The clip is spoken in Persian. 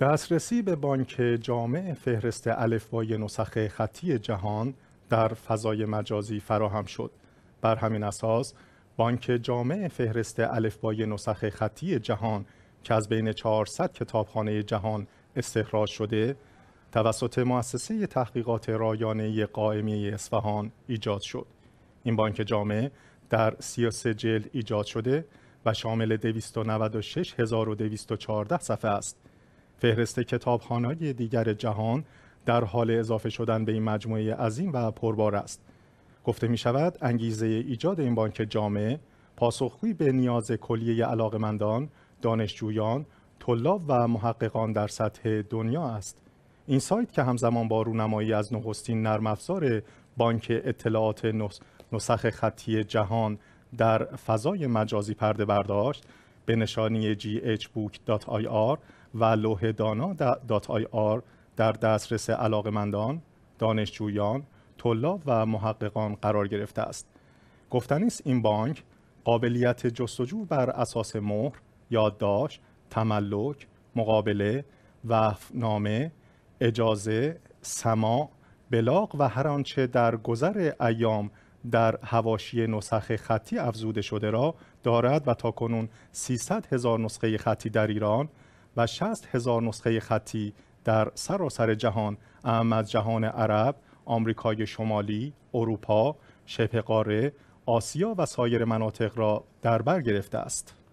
دسترسی به بانک جامع فهرست الفبای نسخه خطی جهان در فضای مجازی فراهم شد. بر همین اساس بانک جامع فهرست الفبای نسخه خطی جهان که از بین 400 کتابخانه جهان استخراج شده توسط مؤسسه تحقیقات رایانه قائمی اصفهان ایجاد شد. این بانک جامع در 33 جلد ایجاد شده و شامل 296214 صفحه است. فهرست کتابخانه دیگر جهان در حال اضافه شدن به این مجموعه عظیم و پربار است. گفته می شود انگیزه ایجاد این بانک جامعه پاسخگویی به نیاز کلیه علاقمندان، دانشجویان، طلاب و محققان در سطح دنیا است. این سایت که همزمان با رونمایی از نخستین نرم افزار بانک اطلاعات نسخ خطی جهان در فضای مجازی پرده برداشت به نشانی ghbook.ir و لوه دانا دات آی آر در دسترس علاقمندان، دانشجویان، طلاب و محققان قرار گرفته است. گفتنی است این بانک قابلیت جستجو بر اساس مهر، یادداشت، تملک، مقابله، وقف نامه، اجازه، سما، بلاغ و هر آنچه در گذر ایام در هواشی نسخ خطی افزوده شده را دارد و تا کنون 300 هزار نسخه خطی در ایران و 60 هزار نسخه خطی در سراسر جهان اهم از جهان عرب، آمریکای شمالی، اروپا، شبه قاره، آسیا و سایر مناطق را در بر گرفته است.